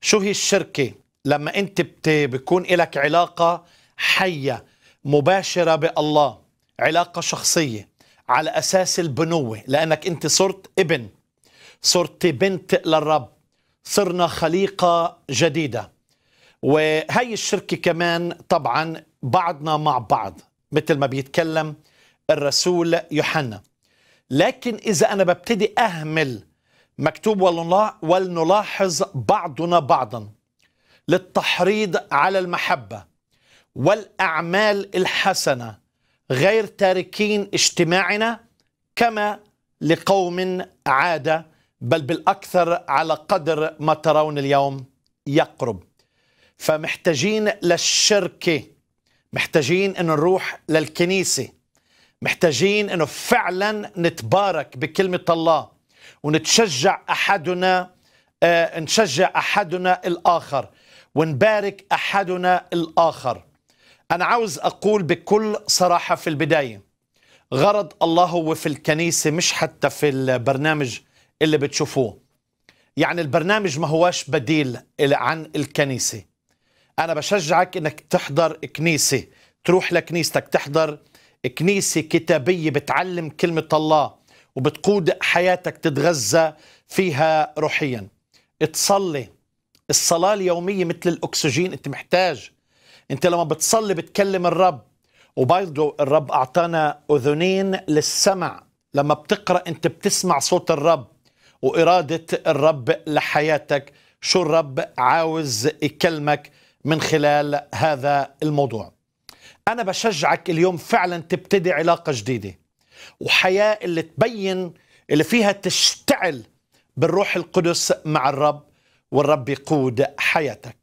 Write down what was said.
شو هي الشركة لما أنت بت... بكون لك علاقة حية مباشرة بالله علاقة شخصية على أساس البنوة لأنك أنت صرت ابن صرت بنت للرب صرنا خليقة جديدة وهي الشركة كمان طبعا بعضنا مع بعض مثل ما بيتكلم الرسول يوحنا لكن إذا أنا ببتدي أهمل مكتوب ولنلاحظ بعضنا بعضا للتحريض على المحبة والأعمال الحسنة غير تاركين اجتماعنا كما لقوم عادة بل بالأكثر على قدر ما ترون اليوم يقرب فمحتاجين للشركة محتاجين أن نروح للكنيسة محتاجين أنه فعلا نتبارك بكلمة الله ونتشجع أحدنا آه، نشجع أحدنا الآخر ونبارك أحدنا الآخر أنا عاوز أقول بكل صراحة في البداية غرض الله هو في الكنيسة مش حتى في البرنامج اللي بتشوفوه يعني البرنامج ما هواش بديل عن الكنيسة أنا بشجعك أنك تحضر كنيسة تروح لكنيستك تحضر كنيسة كتابية بتعلم كلمة الله وبتقود حياتك تتغذى فيها روحيا تصلي الصلاة اليومية مثل الأكسجين أنت محتاج أنت لما بتصلي بتكلم الرب وبرضه الرب أعطانا أذنين للسمع لما بتقرأ أنت بتسمع صوت الرب وإرادة الرب لحياتك شو الرب عاوز يكلمك من خلال هذا الموضوع أنا بشجعك اليوم فعلا تبتدي علاقة جديدة وحياه اللي تبين اللي فيها تشتعل بالروح القدس مع الرب والرب يقود حياتك